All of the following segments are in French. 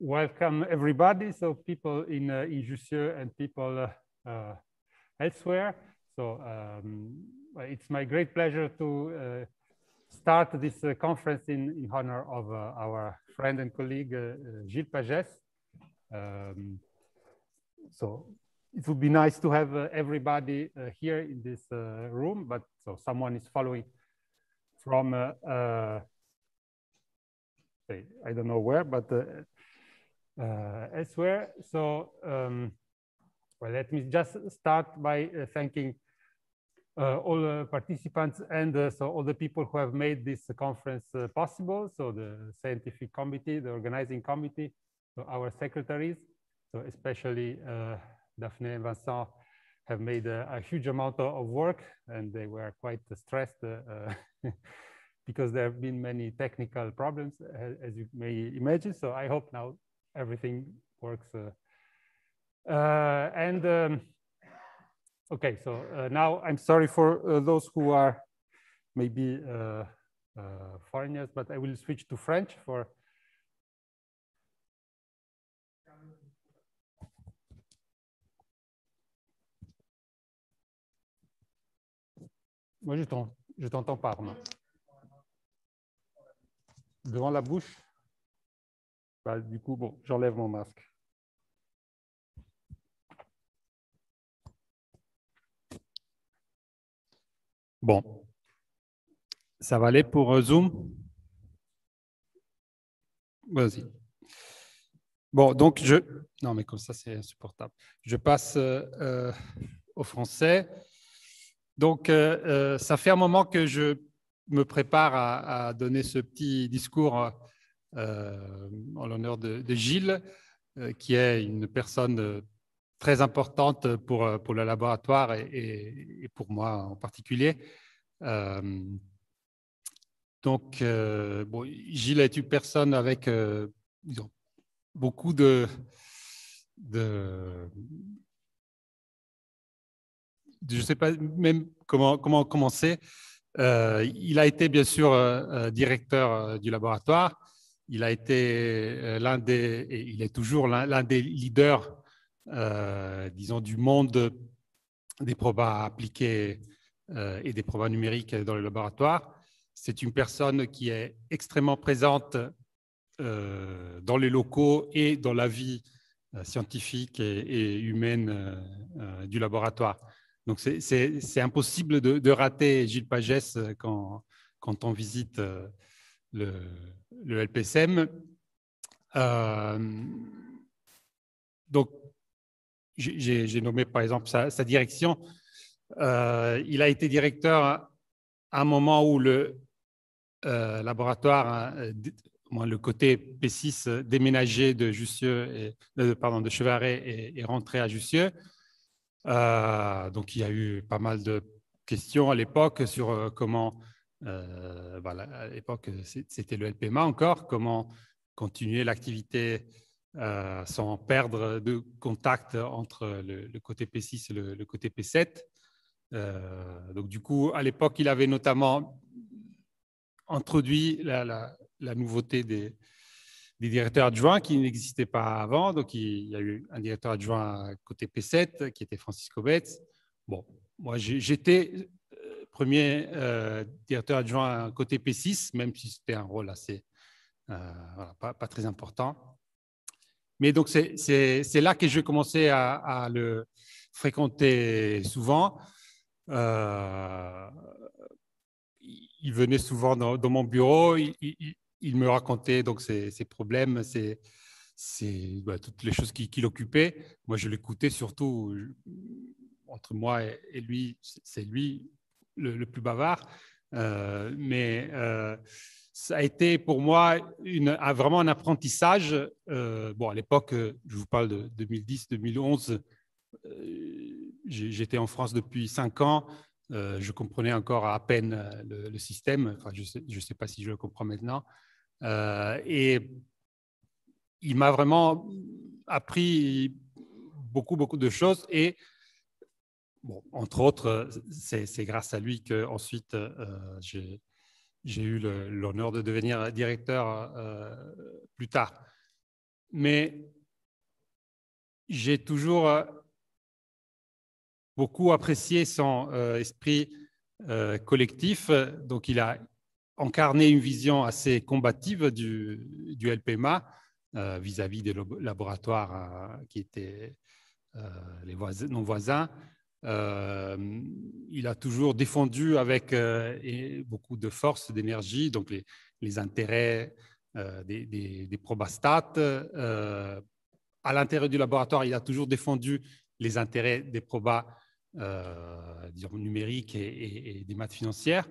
welcome everybody. So people in, uh, in Jussieu and people uh, uh elsewhere. So um, it's my great pleasure to uh, start this uh, conference in, in honor of our friend and colleague Gilles Pages. Um, so it would be nice to have everybody here in this room, but so someone is following from I don't know where, but uh, uh, elsewhere. So, um, well, let me just start by uh, thanking uh, all the participants and uh, so all the people who have made this conference uh, possible. So the scientific committee, the organizing committee, so our secretaries, so especially uh, Daphne and Vincent have made a, a, huge amount of work and they were quite stressed because there have been many technical problems as you may imagine. So I hope now everything works. Uh, uh, and um, okay, so uh, now I'm sorry for those who are maybe foreigners, but I will switch to French for Moi, je t'entends pas, Romain. Devant la bouche Bah, du coup, bon, j'enlève mon masque. Bon. Ça va aller pour euh, Zoom Vas-y. Bon, donc je. Non, mais comme ça, c'est insupportable. Je passe euh, euh, au français. Donc, ça fait un moment que je me prépare à donner ce petit discours euh, en l'honneur de, Gilles, euh, qui est une personne euh, très importante pour, pour le laboratoire et, pour moi en particulier. donc, Gilles est une personne avec beaucoup de, de, Je ne sais pas même comment, comment commencer. il a été bien sûr directeur du laboratoire il a été euh, l'un des, il est toujours l'un des leaders, euh, disons, du monde des probas appliqués euh, et des probas numériques dans le laboratoire. C'est une personne qui est extrêmement présente dans les locaux et dans la vie scientifique et, humaine du laboratoire. Donc c'est impossible de, rater Gilles Pagès quand on visite le, le LPSM. Euh, donc, j'ai nommé par exemple sa, direction. Euh, il a été directeur à un moment où le euh, laboratoire, hein, le côté P6, déménagé de Jussieu et, pardon, de Chevaret et, rentré à Jussieu. donc, il y a eu pas mal de questions à l'époque sur comment euh, à l'époque, c'était le LPMA encore. Comment continuer l'activité euh, sans perdre de contact entre le, côté P6 et le, côté P7 euh, Donc, du coup, à l'époque, il avait notamment introduit la, nouveauté des, des directeurs adjoints qui n'existaient pas avant. Donc, il y a eu un directeur adjoint côté P7 qui était Francisco Betz. Bon, moi, j'étais premier euh, directeur adjoint côté P6, même si c'était un rôle assez euh, pas, pas, très important. Mais donc c'est là que je commençais à, le fréquenter souvent. Euh, il venait souvent dans, mon bureau, il, me racontait donc ses, problèmes, bah, toutes les choses qui, qui l'occupaient. Moi, je l'écoutais surtout entre moi et lui, c'est lui le, plus bavard. Euh, mais euh, ça a été pour moi une, vraiment un apprentissage. Euh, bon, à l'époque, je vous parle de 2010-2011, j'étais en France depuis cinq ans. je comprenais encore à peine le, système. Enfin, je ne sais, sais, pas si je le comprends maintenant. et il m'a vraiment appris beaucoup, beaucoup de choses. Et entre autres, c'est grâce à lui que ensuite euh, j'ai eu l'honneur de devenir directeur euh, plus tard. Mais j'ai toujours euh, beaucoup apprécié son esprit collectif. Donc, il a incarné une vision assez combative du, LPMA vis-à-vis des laboratoires qui étaient les voisins, nos voisins. Euh, il a toujours défendu avec euh, beaucoup de force, d'énergie, donc les, intérêts euh, des, probastats. à l'intérieur du laboratoire, il a toujours défendu les intérêts des probas numériques et, et, et, des maths financières.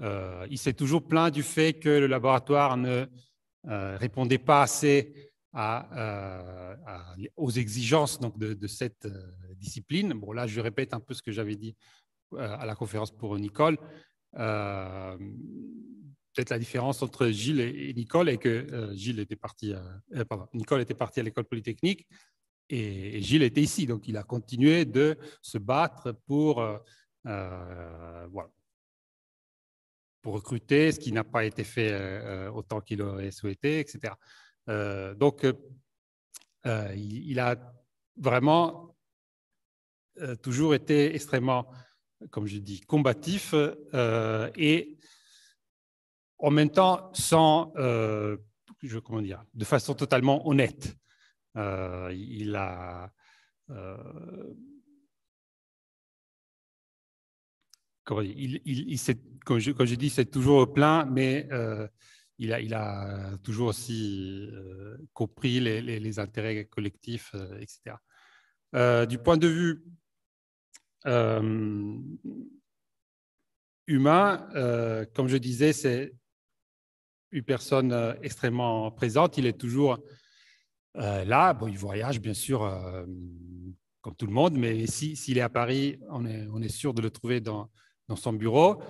il s'est toujours plaint du fait que le laboratoire ne répondait pas assez euh, à, aux exigences donc, de, cette euh, discipline. Bon, là, je répète un peu ce que j'avais dit euh, à la conférence pour Nicole. Peut-être la différence entre Gilles et, Nicole est que Gilles était parti, Nicole était parti à l'école polytechnique et, Gilles était ici. Donc, il a continué de se battre pour, voilà, pour recruter, ce qui n'a pas été fait autant qu'il aurait souhaité, etc. Euh, donc, euh, euh, il, a vraiment toujours été extrêmement, comme je dis, combatif et en même temps sans, je, comment dire, de façon totalement honnête. il a il, il, il comme, je, comme, je, dis, c'est toujours plein, mais euh, il a, il a toujours aussi euh, compris les, intérêts collectifs, euh, etc. Euh, du point de vue humain, comme je disais, c'est une personne extrêmement présente. Il est toujours là. Bon, il voyage, bien sûr, comme tout le monde, mais s'il est à Paris, on est, on est, sûr de le trouver dans, dans son bureau.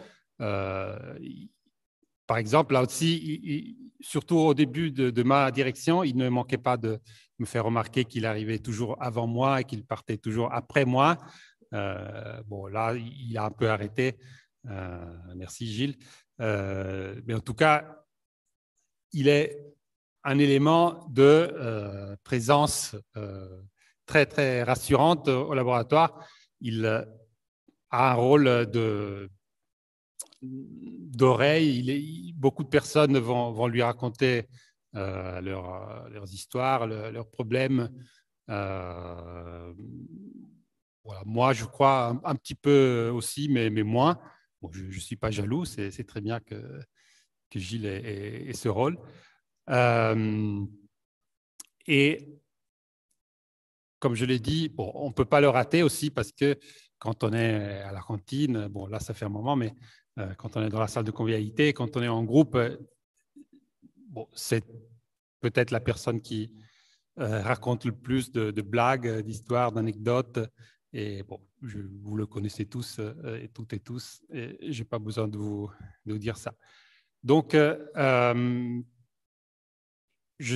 Par exemple, là aussi, surtout au début de, ma direction, il ne manquait pas de me faire remarquer qu'il arrivait toujours avant moi et qu'il partait toujours après moi. Euh, bon, là, il a un peu arrêté. Euh, merci Gilles. Euh, mais en tout cas, il est un élément de présence très, très rassurante au laboratoire. Il a un rôle de d'oreille. Beaucoup de personnes vont, lui raconter euh, euh, leurs histoires, leurs problèmes. Euh, moi, je crois un, petit peu aussi, mais, mais moins. je ne suis pas jaloux, c'est très bien que, Gilles ait, ce rôle. et comme je l'ai dit, on ne peut pas le rater aussi parce que quand on est à la cantine, bon là ça fait un moment, mais euh, quand on est dans la salle de convivialité, quand on est en groupe, euh, c'est peut-être la personne qui euh, raconte le plus de, blagues, d'histoires, d'anecdotes. Et vous le connaissez tous et toutes et tous. Et je n'ai pas besoin de vous, dire ça. Donc, je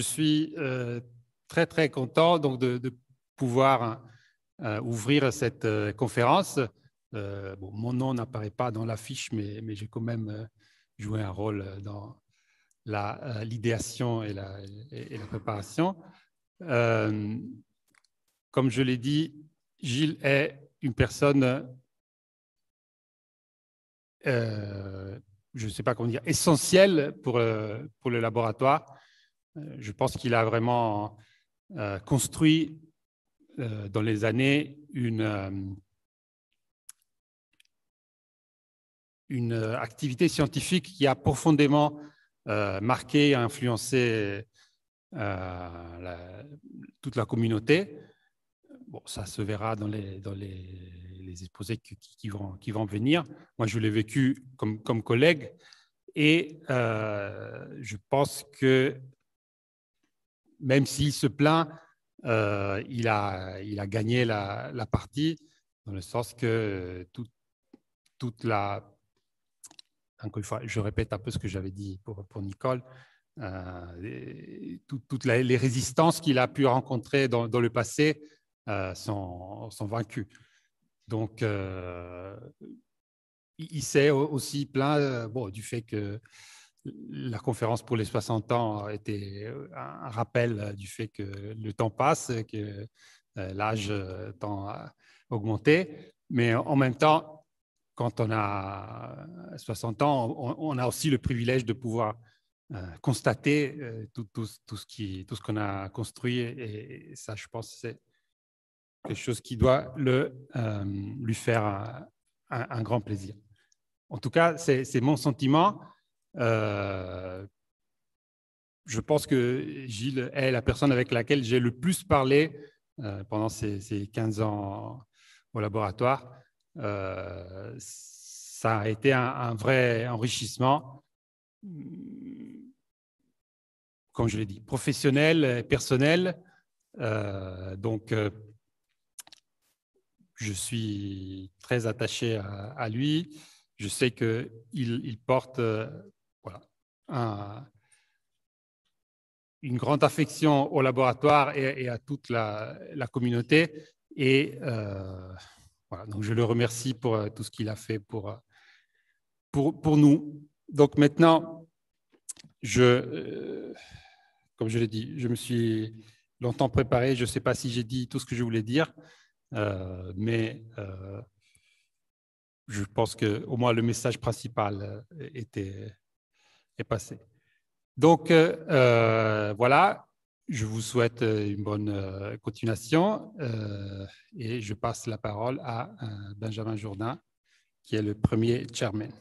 suis très, très content de pouvoir ouvrir cette conférence euh, mon nom n'apparaît pas dans l'affiche, mais, mais j'ai quand même euh, joué un rôle euh, dans l'idéation et, la, préparation. comme je l'ai dit, Gilles est une personne, je ne sais pas comment dire, essentielle pour, pour le laboratoire. Je pense qu'il a vraiment construit dans les années une une euh, activité scientifique qui a profondément euh, marqué et influencé euh, toute la communauté. Bon, ça se verra dans les, dans les, exposés qui, vont, qui vont venir. Moi, je l'ai vécu comme, comme collègue et je pense que même s'il se plaint, il, a, il a gagné la, partie dans le sens que tout, toute la encore une fois, je répète un peu ce que j'avais dit pour, pour Nicole. Euh, toutes les résistances qu'il a pu rencontrer dans, le passé euh, sont, vaincues. Donc, euh, il s'est aussi plein bon, du fait que la conférence pour les 60 ans était un rappel du fait que le temps passe, que l'âge tend à augmenter. Mais en même temps, quand on a 60 ans, on, a aussi le privilège de pouvoir euh, constater euh, tout, ce tout ce qu'on a construit. Et, ça, je pense, c'est quelque chose qui doit le, euh, lui faire un, grand plaisir. En tout cas, c'est mon sentiment. je pense que Gilles est la personne avec laquelle j'ai le plus parlé pendant ces, 15 ans au laboratoire. Euh, ça a été un, vrai enrichissement, mmh. comme je l'ai dit, professionnel et personnel. Euh, donc, euh, je suis très attaché à, lui. Je sais qu'il porte voilà, une grande affection au laboratoire et, à toute la, la communauté. Et donc je le remercie pour euh, tout ce qu'il a fait pour, euh, pour, nous. Donc maintenant, je, euh, comme je l'ai dit, je me suis longtemps préparé. Je ne sais pas si j'ai dit tout ce que je voulais dire, mais je pense que au moins le message principal était est passé. Donc voilà, je vous souhaite euh, une bonne euh, continuation euh, et je passe la parole à Benjamin Jourdain, qui est le premier chairman.